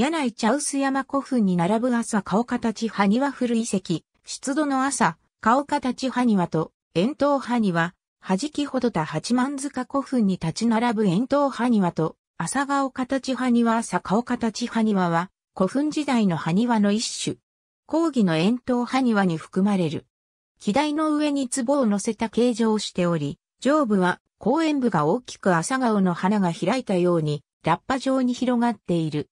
柳井茶臼山古墳に並ぶ朝顔形埴輪古遺跡、出土の朝、顔形埴輪と、円筒埴輪、ワ、はじきほどた八幡塚古墳に立ち並ぶ円筒埴輪と、朝顔形埴輪朝顔形埴輪は、古墳時代の埴輪の一種。講義の円筒埴輪に含まれる。木台の上に壺を乗せた形状をしており、上部は公園部が大きく朝顔の花が開いたように、ラッパ状に広がっている。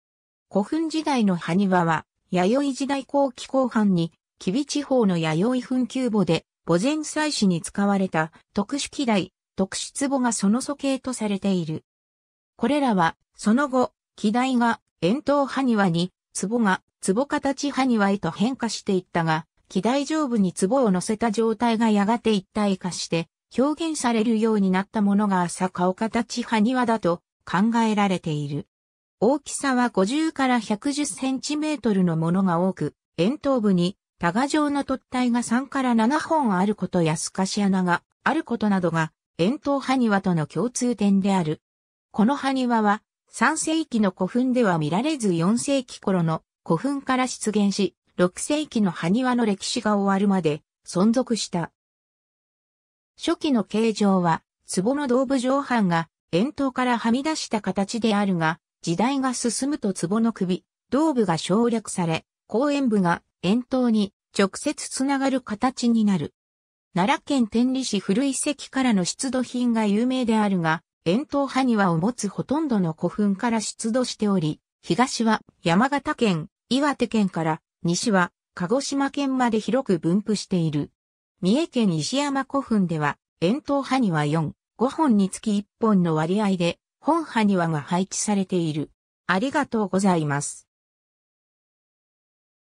古墳時代の埴輪は、弥生時代後期後半に、吉備地方の弥生墳丘墓で、墓前祭祀に使われた特殊器台、特殊壺がその素形とされている。これらは、その後、器台が円筒埴輪に、壺が壺形埴輪へと変化していったが、器台上部に壺を乗せた状態がやがて一体化して、表現されるようになったものが朝顔形埴輪だと考えられている。大きさは50から110センチメートルのものが多く、円頭部に多賀状の突体が3から7本あることや透かし穴があることなどが、円筒埴輪との共通点である。この埴輪は、3世紀の古墳では見られず4世紀頃の古墳から出現し、6世紀の埴輪の歴史が終わるまで存続した。初期の形状は、壺の胴部上半が円筒からはみ出した形であるが、時代が進むと壺の首、胴部が省略され、後円部が円筒に直接つながる形になる。奈良県天理市古遺跡からの出土品が有名であるが、円筒埴庭を持つほとんどの古墳から出土しており、東は山形県、岩手県から西は鹿児島県まで広く分布している。三重県石山古墳では、円筒埴庭4、5本につき1本の割合で本派庭が配置されている。ありがとうございます。